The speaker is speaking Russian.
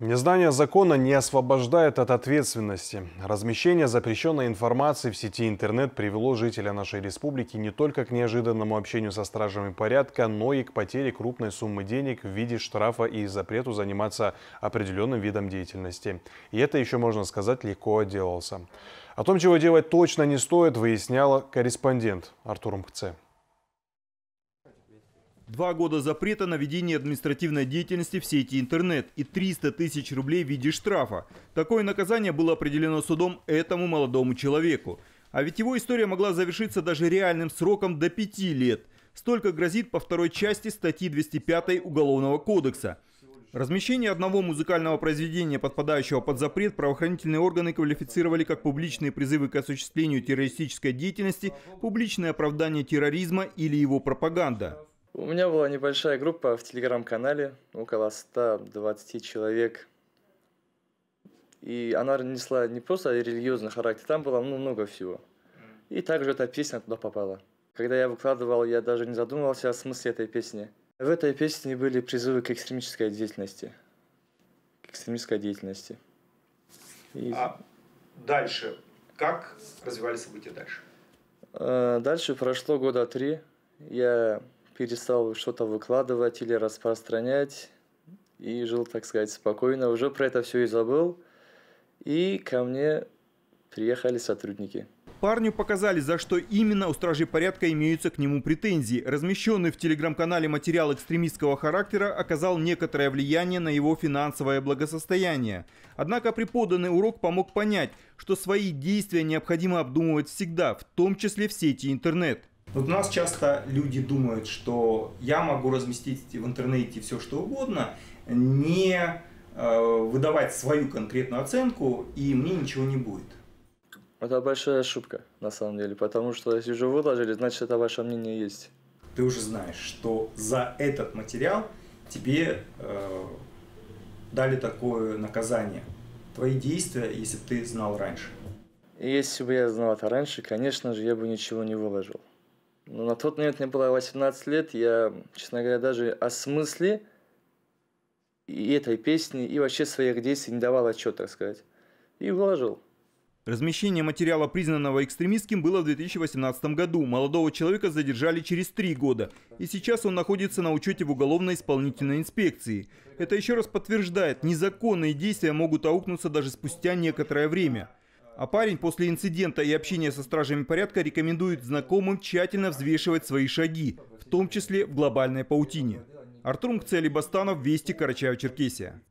Незнание закона не освобождает от ответственности. Размещение запрещенной информации в сети интернет привело жителя нашей республики не только к неожиданному общению со стражами порядка, но и к потере крупной суммы денег в виде штрафа и запрету заниматься определенным видом деятельности. И это еще, можно сказать, легко отделался. О том, чего делать точно не стоит, выясняла корреспондент Артур Мкце. Два года запрета на ведение административной деятельности в сети интернет и 300 тысяч рублей в виде штрафа. Такое наказание было определено судом этому молодому человеку. А ведь его история могла завершиться даже реальным сроком до пяти лет. Столько грозит по второй части статьи 205 Уголовного кодекса. Размещение одного музыкального произведения, подпадающего под запрет, правоохранительные органы квалифицировали как публичные призывы к осуществлению террористической деятельности, публичное оправдание терроризма или его пропаганда. У меня была небольшая группа в телеграм-канале, около 120 человек. И она несла не просто религиозный характер, там было ну, много всего. И также эта песня туда попала. Когда я выкладывал, я даже не задумывался о смысле этой песни. В этой песне были призывы к экстремистской деятельности. К экстремистской деятельности. И... А дальше? Как развивались события дальше? Э, дальше прошло года три. Я перестал что-то выкладывать или распространять и жил, так сказать, спокойно. Уже про это все и забыл. И ко мне приехали сотрудники. Парню показали, за что именно у стражей порядка имеются к нему претензии. Размещенный в телеграм-канале материал экстремистского характера оказал некоторое влияние на его финансовое благосостояние. Однако преподанный урок помог понять, что свои действия необходимо обдумывать всегда, в том числе в сети интернет. Вот у нас часто люди думают, что я могу разместить в интернете все что угодно, не э, выдавать свою конкретную оценку, и мне ничего не будет. Это большая ошибка, на самом деле, потому что если уже выложили, значит, это ваше мнение есть. Ты уже знаешь, что за этот материал тебе э, дали такое наказание. Твои действия, если бы ты знал раньше. Если бы я знал это раньше, конечно же, я бы ничего не выложил. Но ну, на тот момент мне было 18 лет, я, честно говоря, даже о смысле и этой песни, и вообще своих действий не давал отчет, так сказать. И вложил. Размещение материала, признанного экстремистским, было в 2018 году. Молодого человека задержали через три года. И сейчас он находится на учете в уголовно-исполнительной инспекции. Это еще раз подтверждает, незаконные действия могут аукнуться даже спустя некоторое время. А парень после инцидента и общения со стражами порядка рекомендует знакомым тщательно взвешивать свои шаги, в том числе в глобальной паутине. Артур Мкцели Бастанов, Вести, Карачаев, Черкесия.